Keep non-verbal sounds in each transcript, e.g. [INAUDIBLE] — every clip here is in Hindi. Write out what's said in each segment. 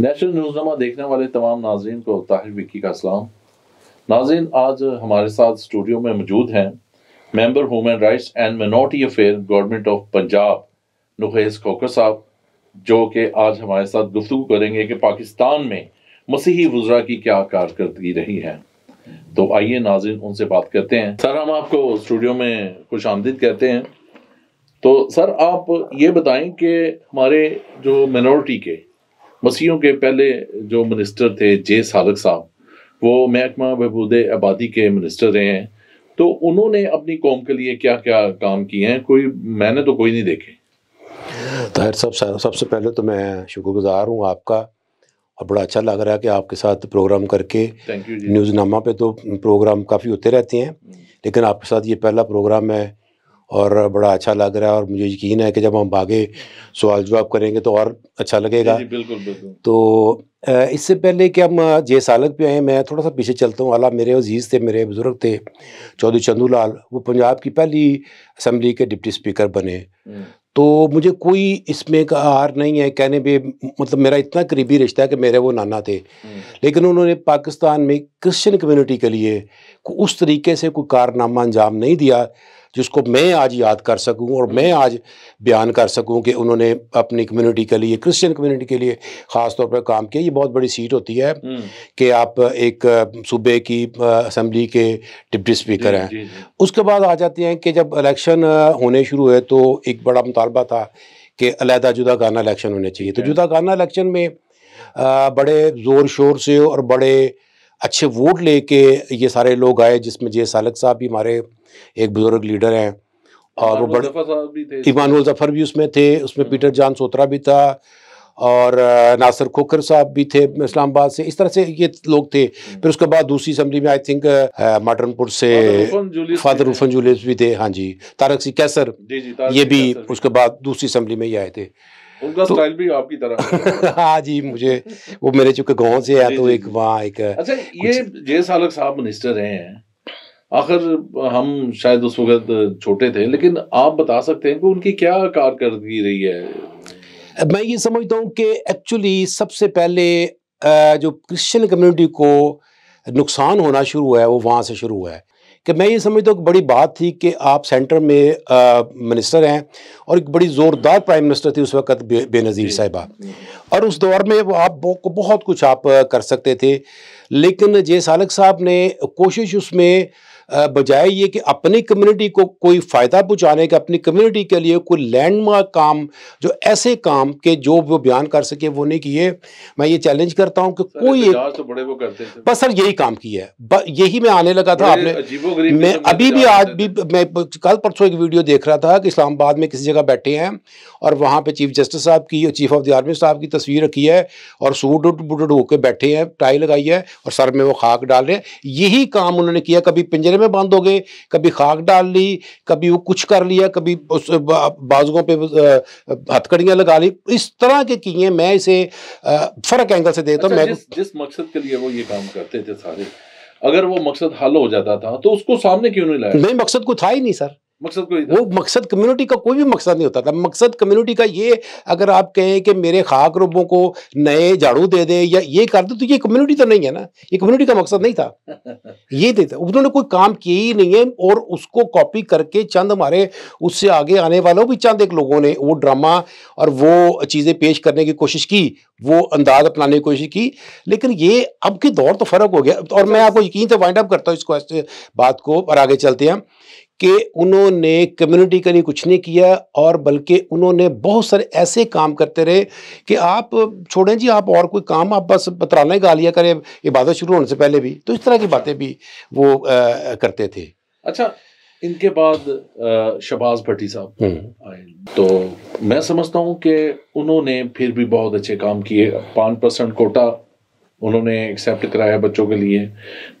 नेशनल न्यूजनामा देखने वाले तमाम नाजरन को ताहिर विक्की का सलाम नाजिन आज हमारे साथ स्टूडियो में मौजूद हैं member human rights and minority affair government of Punjab Nukhez Khokhar साहब जो कि आज हमारे साथ गुफ्तु करेंगे कि पाकिस्तान में मसीही वज़रा की क्या कारकर्दगी रही है तो आइए नाजिन उनसे बात करते हैं सर हम आपको स्टूडियो में खुश आमदीद कहते हैं तो सर आप ये बताएं कि हमारे जो मिनोरिटी के मसीहों के पहले जो मिनिस्टर थे जे सादक साहब वो महकमा बहबूद आबादी के मिनिस्टर रहे हैं तो उन्होंने अपनी कौम के लिए क्या क्या काम किए हैं कोई मैंने तो कोई नहीं देखे ताहिर साहब सबसे पहले तो मैं शुक्रगुजार हूँ आपका और बड़ा अच्छा लग रहा है कि आपके साथ प्रोग्राम करके न्यूज़नामा पे तो प्रोग्राम काफ़ी होते रहते हैं हम्म। लेकिन आपके साथ ये पहला प्रोग्राम है और बड़ा अच्छा लग रहा है और मुझे यकीन है कि जब हम आगे सवाल जवाब करेंगे तो और अच्छा लगेगा जी, बिल्कुल बिल्कुल तो इससे पहले कि हम जे सालक पे आए मैं थोड़ा सा पीछे चलता हूँ अला मेरे अजीज़ थे मेरे बुज़ुर्ग थे चौधरी लाल वो पंजाब की पहली असम्बली के डिप्टी स्पीकर बने हम्म। तो मुझे कोई इसमें का हार नहीं है कहने भी मतलब मेरा इतना करीबी रिश्ता है कि मेरे वो नाना थे हम्म। लेकिन उन्होंने पाकिस्तान में क्रिश्चियन कम्युनिटी के लिए उस तरीके से कोई कारनामा अंजाम नहीं दिया जिसको मैं आज याद कर सकूं और मैं आज बयान कर सकूं कि उन्होंने अपनी कम्युनिटी के लिए क्रिश्चियन कम्युनिटी के लिए ख़ास तौर पर काम किया ये बहुत बड़ी सीट होती है हम्म। कि आप एक सूबे की असम्बली के डिप्टी स्पीकर हैं उसके बाद आ जाते हैं कि जब इलेक्शन होने शुरू हुए तो एक बड़ा मुतालबा था कि अलहदा जुदा गाना इलेक्शन होने चाहिए तो जुदा गाना इलेक्शन में बड़े ज़ोर शोर से और बड़े अच्छे वोट लेके ये सारे लोग आए जिसमें जे सालक साहब भी हमारे एक बुजुर्ग लीडर हैं और वो बड़े इमान जफर भी उसमें थे उसमें हम्म। पीटर जान सोत्रा भी था और नासर खोखर साहब भी थे इस्लामाबाद से इस तरह से ये लोग थे हम्म। फिर उसके बाद दूसरी असम्बली में आई थिंक माटनपुर से फादर रूफन जूलियस भी थे हाँ जी तारक सिंह कैसर जी जी, तारक ये भी उसके बाद दूसरी असम्बली में ही आए थे उनका तो, स्टाइल भी आपकी तरह [LAUGHS] हाँ जी मुझे वो मेरे चूंकि गाँव से है तो एक वहाँ एक अच्छा ये जय सालक साहब मिनिस्टर हैं आखिर हम शायद उस वक्त छोटे थे लेकिन आप बता सकते हैं कि उनकी क्या कारकर्दगी रही है मैं ये समझता हूँ कि एक्चुअली सबसे पहले जो क्रिश्चियन कम्युनिटी को नुकसान होना शुरू हुआ है वो वहाँ से शुरू हुआ है कि मैं ये समझता हूँ कि बड़ी बात थी कि आप सेंटर में मिनिस्टर हैं और एक बड़ी ज़ोरदार प्राइम मिनिस्टर थी उस वक्त बे, बेनज़ीर साहिबा और उस दौर में वो आप बहुत कुछ आप कर सकते थे लेकिन जय सालक साहब ने कोशिश उसमें बजाय ये कि अपनी कम्युनिटी को कोई फ़ायदा पहुँचाने का अपनी कम्युनिटी के लिए कोई लैंडमार्क काम जो ऐसे काम के जो वो बयान कर सके वो नहीं किए मैं ये चैलेंज करता हूँ कि कोई एक तो बड़े वो करते थे बस सर यही काम किया है यही मैं आने लगा था आपने मैं अभी भी आज भी मैं कल परसों एक वीडियो देख रहा था कि इस्लामाबाद में किसी जगह बैठे हैं और वहाँ पर चीफ जस्टिस साहब की और चीफ ऑफ द आर्मी साहब की तस्वीर रखी है और सूट उट बुट होकर बैठे हैं टाई लगाई है और सर में वो खाक डाल रहे हैं यही काम उन्होंने किया कभी पिंजरे में बंद हो गए कभी खाक डाल ली कभी वो कुछ कर लिया कभी उस बाजुओं पे हथकड़ियां लगा ली इस तरह के किए मैं इसे फर्क एंगल से देता हूँ अच्छा, मैं जिस, जिस मकसद के लिए वो ये काम करते थे सारे अगर वो मकसद हल हो जाता था तो उसको सामने क्यों नहीं लाया नहीं मकसद को था ही नहीं सर मकसद कोई वो मकसद कम्युनिटी का कोई भी मकसद नहीं होता था मकसद कम्युनिटी का ये अगर आप कहें कि मेरे खाक रूबों को नए झाड़ू दे दे या ये कर दे तो ये कम्युनिटी तो नहीं है ना ये कम्युनिटी का मकसद नहीं था [LAUGHS] ये नहीं था उन्होंने कोई काम किया ही नहीं है और उसको कॉपी करके चंद हमारे उससे आगे आने वालों भी चंद एक लोगों ने वो ड्रामा और वो चीज़ें पेश करने की कोशिश की वो अंदाज अपनाने की कोशिश की लेकिन ये अब के दौर तो फ़र्क हो गया और मैं आपको यकीन से वाइंड अप करता हूँ इस बात को और आगे चलते हैं कि उन्होंने कम्युनिटी के लिए कुछ नहीं किया और बल्कि उन्होंने बहुत सारे ऐसे काम करते रहे कि आप छोड़ें जी आप और कोई काम आप बस बतराने गा लिया करें इबादत शुरू होने से पहले भी तो इस तरह की बातें भी वो आ, करते थे अच्छा इनके बाद शबाज भट्टी साहब हम्म। आए तो मैं समझता हूँ कि उन्होंने फिर भी बहुत अच्छे काम किए पाँच परसेंट कोटा उन्होंने एक्सेप्ट कराया बच्चों के लिए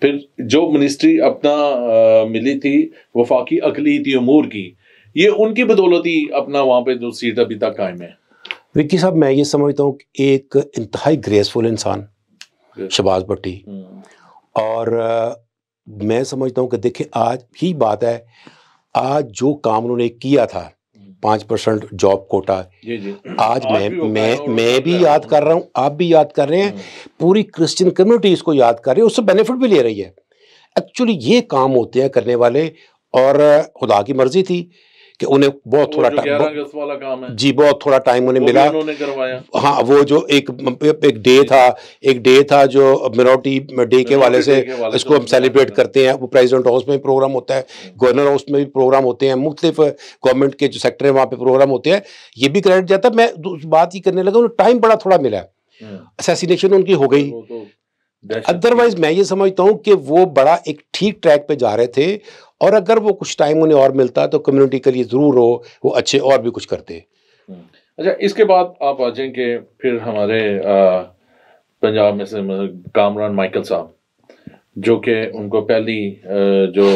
फिर जो मिनिस्ट्री अपना आ, मिली थी वफाकी अकली अमूर की ये उनकी बदौलत ही अपना वहाँ पे जो सीट अभी तक कायम है विक्की साहब मैं ये समझता हूँ एक इंतहाई ग्रेसफुल इंसान शबाज भट्टी hmm. और आ, मैं समझता हूँ कि देखें आज ही बात है आज जो काम उन्होंने किया था पाँच परसेंट जॉब कोटा जी जी। आज मैं मैं मैं भी याद कर रहा हूँ आप भी याद कर रहे हैं हम्म। पूरी क्रिश्चियन कम्युनिटी इसको याद कर रही है उससे बेनिफिट भी ले रही है एक्चुअली ये काम होते हैं करने वाले और खुदा की मर्ज़ी थी कि उन्हें बहुत थोड़ा टाइम जी बहुत थोड़ा टाइम उन्हें मिला हाँ वो जो एक एक डे था एक डे था जो मिनोरिटी डे के वाले से इसको हम सेलिब्रेट करते हैं वो प्रेसिडेंट हाउस में भी प्रोग्राम होता है गवर्नर हाउस में भी प्रोग्राम होते हैं मुख्तलिफ गवर्नमेंट के जो सेक्टर हैं वहाँ पे प्रोग्राम होते हैं ये भी क्रेडिट जाता है मैं बात ही करने लगा उन्हें टाइम बड़ा थोड़ा मिला असैसिनेशन हाँ। उनकी हो गई अदरवाइज तो मैं ये समझता हूँ कि वो बड़ा एक ठीक ट्रैक पे जा रहे थे और अगर वो कुछ टाइम उन्हें और मिलता तो कम्युनिटी के लिए ज़रूर हो वो अच्छे और भी कुछ करते हम्म। अच्छा इसके बाद आप आ जाएंगे फिर हमारे पंजाब में से मतलब कामरान माइकल साहब जो कि उनको पहली जो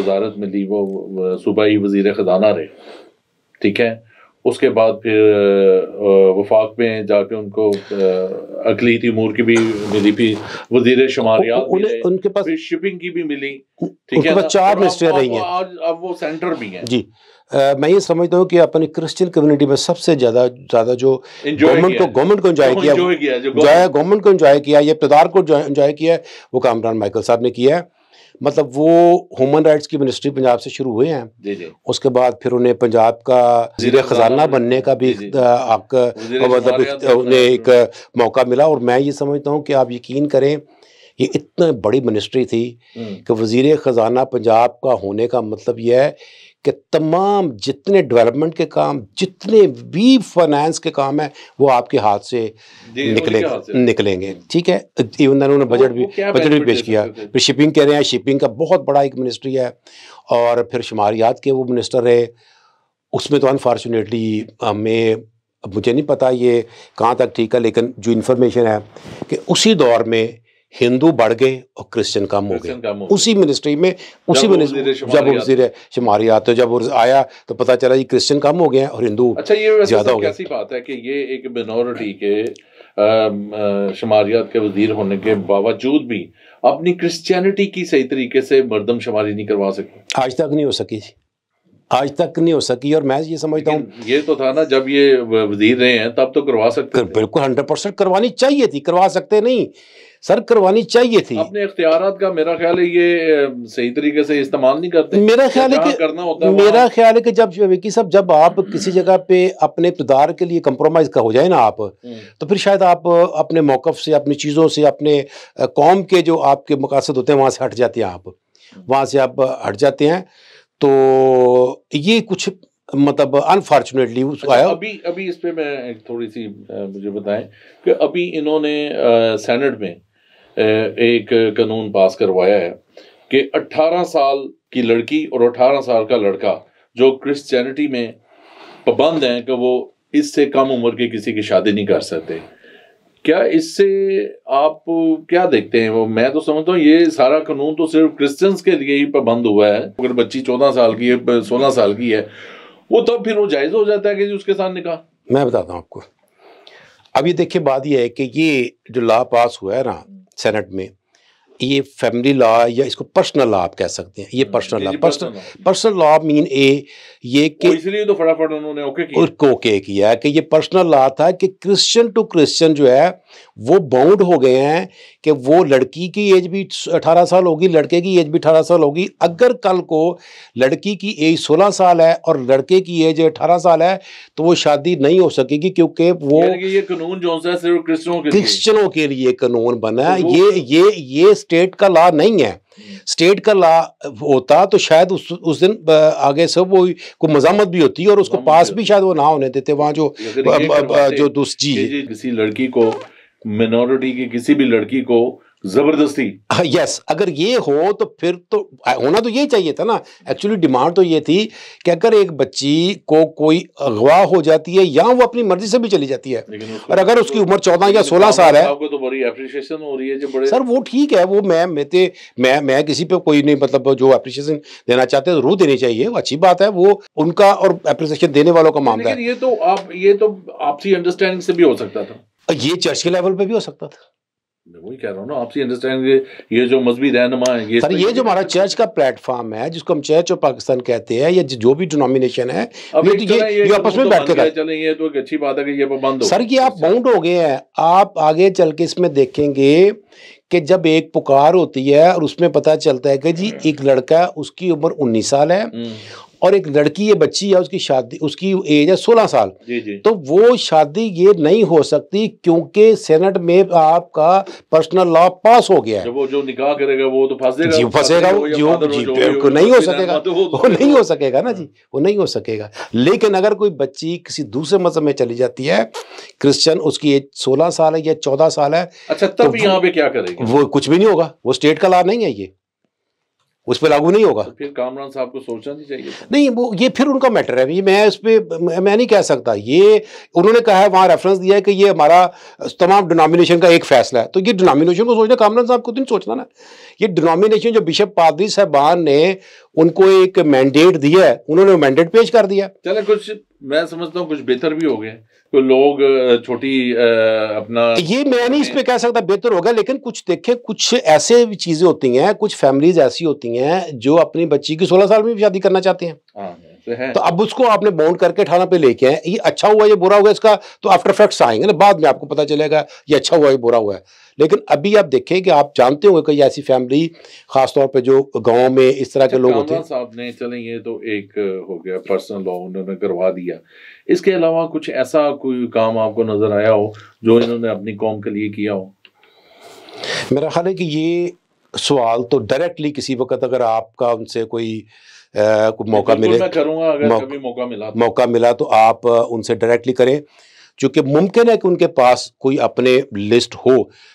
वजारत मिली वो सूबाई वजीर ख़जाना रहे ठीक है उसके बाद फिर वफाक में जाके उनको अकली तीमूर की भी मिली फिर वजीर शुमारिया उनके पास शिपिंग की भी मिली ठीक है चार मिनिस्टर रही हैं आज अब वो सेंटर भी हैं जी आ, मैं ये समझता हूँ कि अपनी क्रिश्चियन कम्युनिटी में सबसे ज़्यादा ज़्यादा जो गवर्नमेंट को गवर्नमेंट को एंजॉय किया गवर्नमेंट को एंजॉय किया ये इकतदार को एंजॉय किया वो कामरान माइकल साहब ने किया है मतलब वो ह्यूमन राइट्स की मिनिस्ट्री पंजाब से शुरू हुए हैं जी जी। उसके बाद फिर उन्हें पंजाब का जीर खजाना बनने का भी आपका मतलब उन्हें एक मौका मिला और मैं ये समझता हूँ कि आप यकीन करें ये इतनी बड़ी मिनिस्ट्री थी हम्म। कि वजीर ख़जाना पंजाब का होने का मतलब यह है कि तमाम जितने डेवलपमेंट के काम जितने भी फाइनेंस के काम है वो आपके हाथ से निकले निकलेंगे ठीक है इवन उन्होंने बजट भी बजट भी पेश किया फिर शिपिंग कह रहे हैं शिपिंग का बहुत बड़ा एक मिनिस्ट्री है और फिर शुमारियात के वो मिनिस्टर रहे उसमें तो अनफॉर्चुनेटली हमें मुझे नहीं पता ये कहाँ तक ठीक है लेकिन जो इन्फॉर्मेशन है कि उसी दौर में हिंदू बढ़ गए और क्रिश्चियन कम हो गए उसी मिनिस्ट्री में उसी मिनिस्ट्री जब वजीर शुमारी आते जब तो आया तो पता चला ये क्रिश्चियन कम हो गए और हिंदू अच्छा ये ज्यादा हो गया ऐसी बात है कि ये एक मिनोरिटी के शुमारियात के वजीर होने के बावजूद भी अपनी क्रिश्चियनिटी की सही तरीके से मरदम शुमारी नहीं करवा सके आज तक नहीं हो सकी आज तक नहीं हो सकी और मैं ये समझता हूँ ये तो था ना जब ये वजीर रहे हैं तब तो करवा सकते कर, बिल्कुल हंड्रेड परसेंट करवानी चाहिए थी करवा सकते नहीं सर करवानी चाहिए थी अपने इख्तियार का मेरा ख्याल है ये सही तरीके से इस्तेमाल नहीं करते मेरा ख्याल है कि करना होता है मेरा ख्याल है कि जब विकी साहब जब आप किसी जगह पे अपने इतदार के लिए कम्प्रोमाइज का हो जाए ना आप हम्म। तो फिर शायद आप अपने मौकफ से अपनी चीज़ों से अपने कौम के जो आपके मकासद होते हैं वहाँ से हट जाते हैं आप वहाँ से आप हट जाते हैं तो ये कुछ मतलब अनफॉर्चुनेटली उसको अच्छा, आया अभी अभी इस पे मैं थोड़ी सी मुझे बताएं कि अभी इन्होंने सेनेट में एक कानून पास करवाया है कि 18 साल की लड़की और 18 साल का लड़का जो क्रिश्चियनिटी में पाबंद हैं कि वो इससे कम उम्र के किसी की शादी नहीं कर सकते क्या इससे आप क्या देखते हैं वो मैं तो समझता हूँ ये सारा कानून तो सिर्फ क्रिश्चियंस के लिए ही पाबंद हुआ है अगर बच्ची चौदह साल की है सोलह साल की है वो तब फिर वो जायज़ हो जाता है कि उसके साथ निकाह मैं बताता हूँ आपको अब ये देखिए बात यह है कि ये जो लॉ पास हुआ है ना सेनेट में ये फैमिली लॉ या इसको पर्सनल लॉ आप कह सकते हैं ये personal law personal personal law mean a ये इसलिए तो फटाफट उन्होंने ओके किया ओके किया कि ये पर्सनल लॉ था कि क्रिश्चियन टू क्रिश्चियन जो है वो बाउंड हो गए हैं कि वो लड़की की एज भी अठारह साल होगी लड़के की एज भी अठारह साल होगी अगर कल को लड़की की एज सोलह साल है और लड़के की एज अठारह साल है तो वो शादी नहीं हो सकेगी क्योंकि वो ये कानून जो है सिर्फ क्रिश्चियनों के लिए कानून बना है तो ये ये ये स्टेट का लॉ नहीं है स्टेट का लॉ होता तो शायद उस उस दिन आगे से वो को मजामत भी होती है और उसको पास भी शायद वो ना होने देते वहाँ जो जो जी किसी लड़की को मिनोरिटी की किसी भी लड़की को जबरदस्ती यस हाँ, अगर ये हो तो फिर तो होना तो यही चाहिए था ना एक्चुअली डिमांड तो ये थी कि अगर एक बच्ची को कोई अगवा हो जाती है या वो अपनी मर्जी से भी चली जाती है और अगर उसकी उम्र चौदह या सोलह साल है तो बड़ी हो रही है जो बड़े सर वो ठीक है वो मैं मेरे तो, मैं मैं किसी पे कोई नहीं मतलब जो अप्रिशिएशन देना चाहते हैं तो रू देनी चाहिए वो अच्छी बात है वो उनका और एप्रिसिएशन देने वालों का मामला है ये तो आप ये तो आपसी अंडरस्टैंडिंग से भी हो सकता था ये चर्च के लेवल पे भी हो सकता था मैं वही कह रहा हूँ ना अंडरस्टैंड ये जो मजहबी रहनमा है ये सर ये जो हमारा चर्च का प्लेटफॉर्म है जिसको हम चर्च पाकिस्तान कहते हैं या जो भी डिनोमिनेशन है अब ये, तो ये, ये तो आपस में तो बैठ के ये तो एक अच्छी बात है कि ये पाबंद सर आप बाउंड हो गए हैं आप आगे चल के इसमें देखेंगे कि जब एक पुकार होती है और उसमें पता चलता है कि जी हम्म। एक लड़का उसकी उम्र उन्नीस साल है हम्म। और एक लड़की है बच्ची है उसकी शादी उसकी एज है सोलह साल जी जी तो वो शादी ये नहीं हो सकती क्योंकि सेनेट में आपका पर्सनल लॉ पास हो गया है वो जो निकाह करेगा वो तो फंसेगा जी फंसेगा जी नहीं हो सकेगा तो वो नहीं हो सकेगा ना जी वो नहीं हो सकेगा लेकिन अगर कोई बच्ची किसी दूसरे मजहब में चली जाती है क्रिश्चियन उसकी एज सोलह साल है या चौदह साल है अच्छा तब तो यहाँ पे क्या करेगा वो कुछ भी नहीं होगा वो स्टेट का लॉ नहीं है ये उस पर लागू नहीं होगा तो फिर कामरान साहब को सोचना नहीं चाहिए नहीं वो ये फिर उनका मैटर है मैं इस पर मैं नहीं कह सकता ये उन्होंने कहा है वहाँ रेफरेंस दिया है कि ये हमारा तमाम डिनोमिनेशन का एक फैसला है तो ये डिनोमिनेशन को सोचना कामरान साहब को तो नहीं सोचना ना ये डिनोमिनेशन जो बिशप पादरी साहबान ने उनको एक मैंडेट दिया है उन्होंने मैंडेट पेश कर दिया चले कुछ मैं समझता हूँ कुछ बेहतर भी हो गए तो लोग छोटी अपना ये मैं नहीं इस पे कह सकता बेहतर होगा लेकिन कुछ देखें कुछ ऐसे चीज़ें होती हैं कुछ फैमिलीज ऐसी होती हैं जो अपनी बच्ची की सोलह साल में भी शादी करना चाहते हैं हाँ, हाँ। तो अब उसको आपने बाउंड करके थाना पे लेके आए ये अच्छा हुआ ये बुरा हुआ इसका तो आफ्टर फैक्ट्स आएंगे ना बाद में आपको पता चलेगा ये अच्छा हुआ ये बुरा हुआ है लेकिन अभी आप देखें कि आप जानते होंगे कई ऐसी फैमिली खासतौर पर जो गाँव में इस तरह के अच्छा, लोग होते हैं चले ये तो एक हो गया पर्सनल लॉ उन्होंने करवा दिया इसके अलावा कुछ ऐसा कोई काम आपको नजर आया हो जो इन्होंने अपनी कौम के लिए किया हो मेरा ख्याल है कि ये सवाल तो डायरेक्टली किसी वक्त अगर आपका उनसे कोई को मौका मिले मैं करूंगा अगर मौक, कभी मौका मिला तो। मौका मिला तो आप उनसे डायरेक्टली करें चूंकि मुमकिन है कि उनके पास कोई अपने लिस्ट हो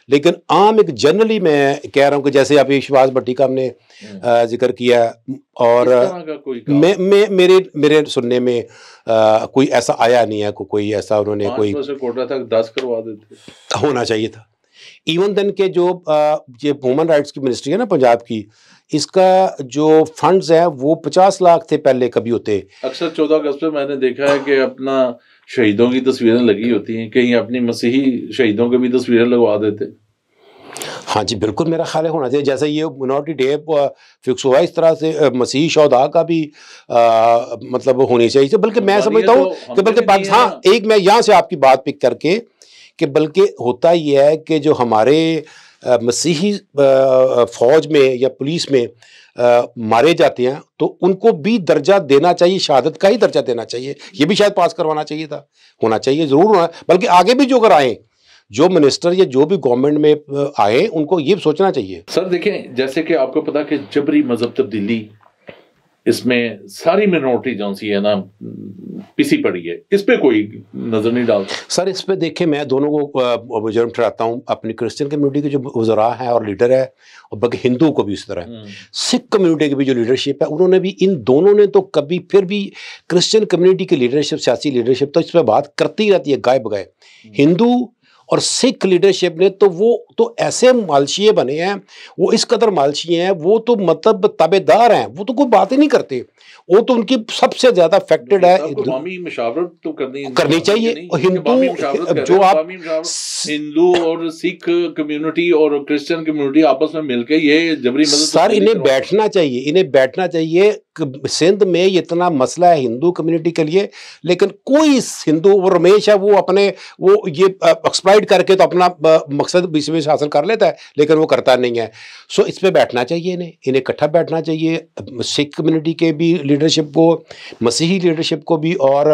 लेकिन आम एक जनरली मैं कह रहा हूँ कि जैसे आप विश्वास भट्टी का हमने हम्म। जिक्र किया और मैं मे, मेरे मेरे सुनने में आ, कोई ऐसा आया नहीं है को, कोई ऐसा उन्होंने कोई कोटा तक दस करवा देते होना चाहिए था इवन देन के जो ये वुमेन राइट्स की मिनिस्ट्री है ना पंजाब की इसका जो फंड्स है वो पचास लाख थे पहले कभी होते अक्सर चौदह अगस्त पे मैंने देखा है कि अपना शहीदों की तस्वीरें लगी होती हैं कहीं अपनी मसीही शहीदों की भी तस्वीरें लगवा देते हाँ जी बिल्कुल मेरा ख्याल होना चाहिए जैसे ये मिनोरिटी डे फिक्स हुआ इस तरह से मसीही शौदा का भी आ, मतलब होनी चाहिए बल्कि मैं समझता हूँ कि बल्कि पाकिस्तान हाँ, एक मैं यहाँ से आपकी बात पिक करके कि बल्कि होता यह है कि जो हमारे मसीही फ़ौज में या पुलिस में आ, मारे जाते हैं तो उनको भी दर्जा देना चाहिए शहादत का ही दर्जा देना चाहिए यह भी शायद पास करवाना चाहिए था होना चाहिए ज़रूर होना बल्कि आगे भी जो अगर आए जो मिनिस्टर या जो भी गवर्नमेंट में आए उनको ये सोचना चाहिए सर देखें जैसे कि आपको पता कि जबरी मजहब तब्दीली इसमें सारी मिनोरिटी जो सी है ना पिसी पड़ी है इस पर कोई नज़र नहीं डाल सर इस पर देखिए मैं दोनों को जुर्म ठहराता हूँ अपनी क्रिश्चियन कम्युनिटी के जो वजरा है और लीडर है और बल्कि हिंदू को भी इस तरह सिख कम्युनिटी की भी जो लीडरशिप है उन्होंने भी इन दोनों ने तो कभी फिर भी क्रिश्चियन कम्युनिटी की लीडरशिप सियासी लीडरशिप तो इस पर बात करती रहती है गाय बगाए हम्म। हिंदू और सिख लीडरशिप ने तो वो तो ऐसे मालशिए बने हैं वो इस कदर मालशिए हैं वो तो मतलब ताबेदार हैं वो तो कोई बात ही नहीं करते वो तो उनकी सबसे ज्यादा अफेक्टेड है तो करनी करनी चाहिए हिंदू जो आप हिंदू और सिख कम्युनिटी और क्रिश्चियन कम्युनिटी आपस में मिलकर ये जबरी मदद तो सर इन्हें बैठना चाहिए इन्हें बैठना चाहिए सिंध में इतना मसला है हिंदू कम्युनिटी के लिए लेकिन कोई हिंदू वो रमेश है वो अपने वो ये एक्सप्लाइट डिसाइड करके तो अपना मकसद बीच हासिल कर लेता है लेकिन वो करता नहीं है सो इस पर बैठना चाहिए इन्हें इन्हें इकट्ठा बैठना चाहिए सिख कम्युनिटी के भी लीडरशिप को मसीही लीडरशिप को भी और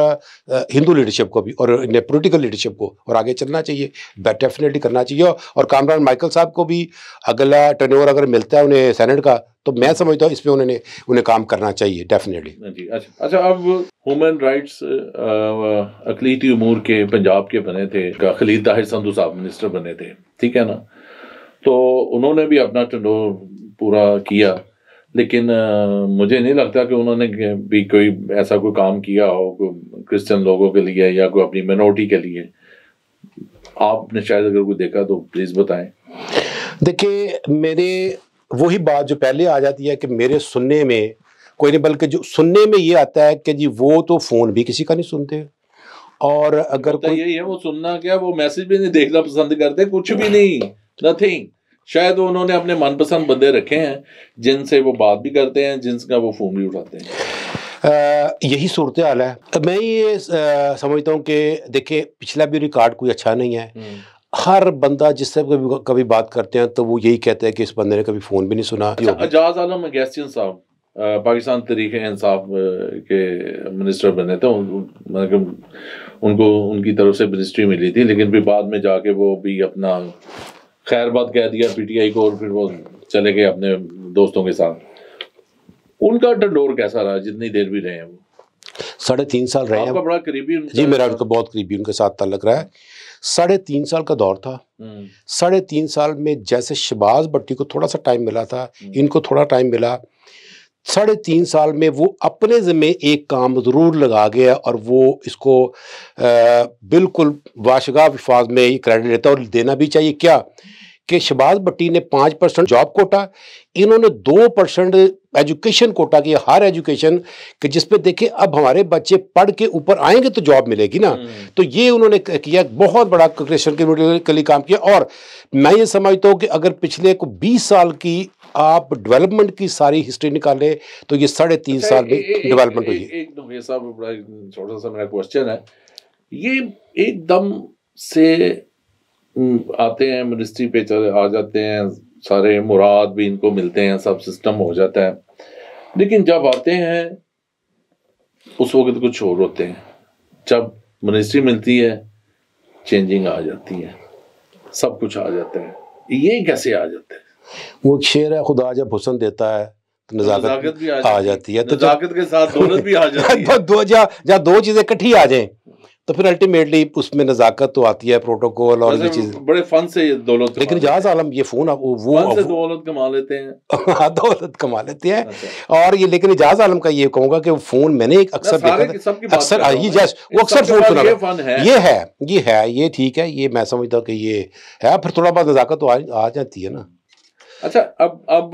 हिंदू लीडरशिप को भी और पोलिटिकल लीडरशिप को और आगे चलना चाहिए डेफिनेटली करना चाहिए और कामरान माइकल साहब को भी अगला टर्न अगर मिलता है उन्हें सैनेट का तो मैं समझता हूँ इसमें उन्होंने उन्हें काम करना चाहिए डेफिनेटली हाँ अच्छा अच्छा अब ह्यूमन राइट्स अकलीती उमूर के पंजाब के बने थे खलीद दाहिर संधु साहब मिनिस्टर बने थे ठीक है ना तो उन्होंने भी अपना टंडोर पूरा किया लेकिन आ, मुझे नहीं लगता कि उन्होंने भी कोई ऐसा कोई काम किया हो क्रिश्चियन लोगों के लिए या कोई अपनी मिनोरिटी के लिए आपने शायद अगर कोई देखा तो प्लीज़ बताएं देखिए मेरे वही बात जो पहले आ जाती है कि मेरे सुनने में कोई नहीं बल्कि जो सुनने में ये आता है कि जी वो तो फ़ोन भी किसी का नहीं सुनते और अगर कोई यही है वो सुनना क्या वो मैसेज भी नहीं देखना पसंद करते कुछ भी नहीं नथिंग शायद उन्होंने अपने मनपसंद बंदे रखे हैं जिनसे वो बात भी करते हैं जिनका वो फ़ोन भी उठाते हैं आ, यही सूरत हाल है मैं ये आ, समझता हूँ कि देखिए पिछला भी रिकॉर्ड कोई अच्छा नहीं है नहीं। हम्म। हर बंदा जिससे कभी कभी बात करते हैं तो वो यही कहता है कि इस बंदे ने कभी फ़ोन भी नहीं सुना अच्छा, अजाज आलम गैसियन साहब पाकिस्तान तरीके इंसाफ के मिनिस्टर बने थे मतलब उनको उनकी तरफ से मिनिस्ट्री मिली थी लेकिन फिर बाद में जाके वो भी अपना खैर बात कह दिया पीटीआई को और फिर वो चले गए अपने दोस्तों के साथ उनका डंडोर कैसा रहा जितनी देर भी रहे हैं वो साढ़े तीन साल रहे हैं बड़ा करीबी जी मेरा उनका बहुत करीबी उनके साथ तल्लक रहा है साढ़े तीन साल का दौर था हम्म। साढ़े तीन साल में जैसे शबाज भट्टी को थोड़ा सा टाइम मिला था हम्म। इनको थोड़ा टाइम मिला साढ़े तीन साल में वो अपने ज़िम्मे एक काम ज़रूर लगा गया और वो इसको आ, बिल्कुल वाशगा विफाज में ये क्रेडिट लेता और देना भी चाहिए क्या कि शबाज भट्टी ने पाँच परसेंट जॉब कोटा इन्होंने दो परसेंट एजुकेशन कोटा की हायर एजुकेशन कि जिसपे देखिए अब हमारे बच्चे पढ़ के ऊपर आएंगे तो जॉब मिलेगी ना हम्म। तो ये उन्होंने किया बहुत बड़ा क्रिएशन के लिए काम किया और मैं ये समझता हूँ कि अगर पिछले को बीस साल की आप डेवलपमेंट की सारी हिस्ट्री निकाले तो ये साढ़े तीन अच्छा, साल में डेवलपमेंट हुई एकदम छोटा सा मेरा क्वेश्चन है ये एकदम से हम्म, आते हैं मिनिस्ट्री पे चले आ जाते हैं सारे मुराद भी इनको मिलते हैं सब सिस्टम हो जाता है लेकिन जब आते हैं उस वक्त कुछ और होते हैं जब मिनिस्ट्री मिलती है चेंजिंग आ जाती है सब कुछ आ जाता है ये कैसे आ जाते हैं वो शेर है खुदा जब हुसन देता है तो, तो नजाकत भी आ जाती है तो नजाकत के साथ दौलत भी आ जाती है [LAUGHS] दो जा दो चीजें इकट्ठी आ जाए तो फिर अल्टीमेटली उसमें नज़ाकत तो आती है प्रोटोकॉल और ये चीज़ बड़े फन से दौलत लेकिन जहाज आलम ये फ़ोन आप वो फन से दौलत कमा लेते हैं [LAUGHS] हाँ, दौलत कमा लेते हैं अच्छा। और ये लेकिन जहाज आलम का ये कहूंगा कि फ़ोन मैंने एक अक्सर देखा अक्सर ये जैस वो अक्सर फ़ोन सुना ये है ये है ये ठीक है ये मैं समझता हूँ कि ये है फिर थोड़ा बहुत नज़ाकत तो आ जाती है ना अच्छा अब अब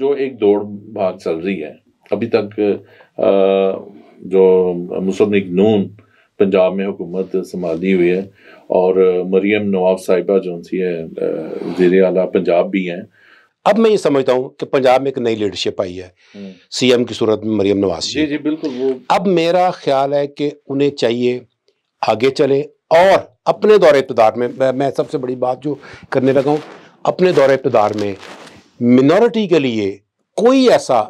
जो एक दौड़ भाग चल रही है अभी तक जो मुसनिक नून पंजाब में हुकूमत संभाली हुई है और मरियम नवाब साहिबा जो सी है वजीर अला पंजाब भी हैं अब मैं ये समझता हूँ कि पंजाब में एक नई लीडरशिप आई है सीएम हम्म। की सूरत में मरियम नवाज जी जी बिल्कुल वो अब मेरा ख्याल है कि उन्हें चाहिए आगे चले और अपने दौरे इतदार में मैं सबसे बड़ी बात जो करने लगा हूँ अपने दौरे इतदार में मिनोरिटी के लिए कोई ऐसा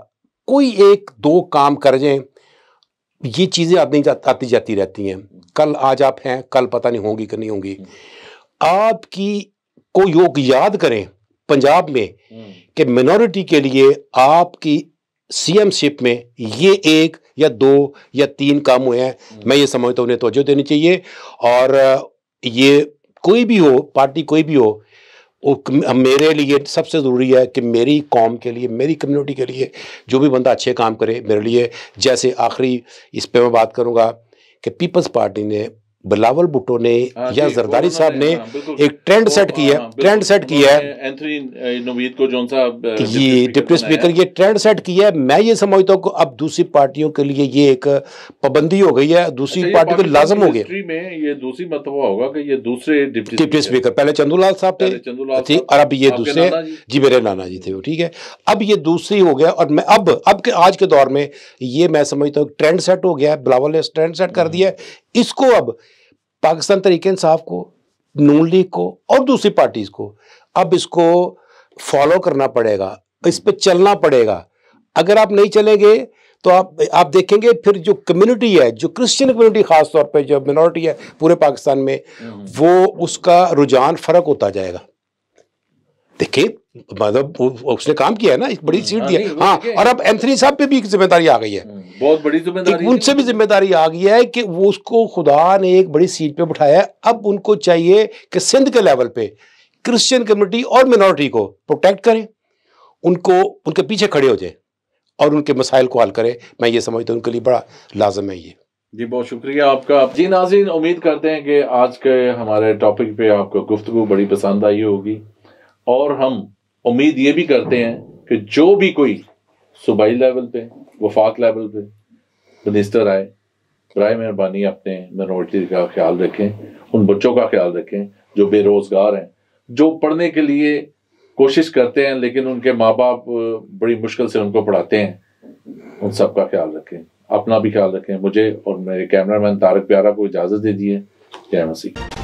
कोई एक दो काम कर जाए ये चीज़ें आती आती जाती रहती हैं कल आज आप हैं कल पता नहीं होंगी कि नहीं होंगी आपकी को योग याद करें पंजाब में हम्म। कि मिनोरिटी के लिए आपकी सीएमशिप में ये एक या दो या तीन काम हुए हैं हम्म। मैं ये समझता हूँ उन्हें तोजो देनी चाहिए और ये कोई भी हो पार्टी कोई भी हो और मेरे लिए सबसे ज़रूरी है कि मेरी कौम के लिए मेरी कम्युनिटी के लिए जो भी बंदा अच्छे काम करे मेरे लिए जैसे आखिरी इस पर मैं बात करूँगा कि पीपल्स पार्टी ने बिलावल भुट्टो ने हाँ या जरदारी साहब ने हाँ, एक ट्रेंड सेट किया ट्रेंड सेट किया है हाँ, ये डिप्टी स्पीकर ये ट्रेंड सेट किया है मैं ये समझता हूँ अब दूसरी पार्टियों के लिए ये एक पाबंदी हो गई है दूसरी अच्छा, पार्टी को लाजम हो गया दूसरी मतलब होगा कि ये दूसरे डिप्टी स्पीकर पहले चंदूलाल साहब थे और अब ये दूसरे जी मेरे नाना जी थे वो ठीक है अब ये दूसरी हो गया और मैं अब अब के आज के दौर में ये मैं समझता हूँ ट्रेंड सेट हो गया है बिलावल ने ट्रेंड सेट कर हम्म। दिया इसको अब पाकिस्तान तरीके इंसाफ को नून लीग को और दूसरी पार्टीज़ को अब इसको फॉलो करना पड़ेगा इस पर चलना पड़ेगा अगर आप नहीं चलेंगे तो आप आप देखेंगे फिर जो कम्युनिटी है जो क्रिश्चियन कम्युनिटी खास तौर पे जो मिनोरिटी है पूरे पाकिस्तान में हम्म। वो उसका रुझान फ़र्क होता जाएगा देखिए मतलब उसने काम किया है ना एक बड़ी हाँ, सीट है हाँ, हाँ और अब एंथनी साहब पे भी एक जिम्मेदारी आ गई है हम्म, बहुत बड़ी जिम्मेदारी उनसे भी जिम्मेदारी आ गई है कि वो उसको खुदा ने एक बड़ी सीट पे बिठाया है अब उनको चाहिए कि सिंध के लेवल पे क्रिश्चियन कम्युनिटी और मिनोरिटी को प्रोटेक्ट करें उनको उनके पीछे खड़े हो जाए और उनके मसाइल को हल करें मैं ये समझता हूँ उनके लिए बड़ा लाजम है ये जी बहुत शुक्रिया आपका जी नाजिन उम्मीद करते हैं कि आज के हमारे टॉपिक पे आपको गुफ्तु बड़ी पसंद आई होगी और हम उम्मीद ये भी करते हैं कि जो भी कोई सूबाई लेवल पे वफाक लेवल पे मिनिस्टर आए बर मेहरबानी अपने मिनोरिटी का ख्याल रखें उन बच्चों का ख्याल रखें जो बेरोज़गार हैं जो पढ़ने के लिए कोशिश करते हैं लेकिन उनके माँ बाप बड़ी मुश्किल से उनको पढ़ाते हैं उन सब का ख्याल रखें अपना भी ख्याल रखें मुझे और मेरे कैमरामैन तारक प्यारा को इजाज़त दे दिए जय मसीह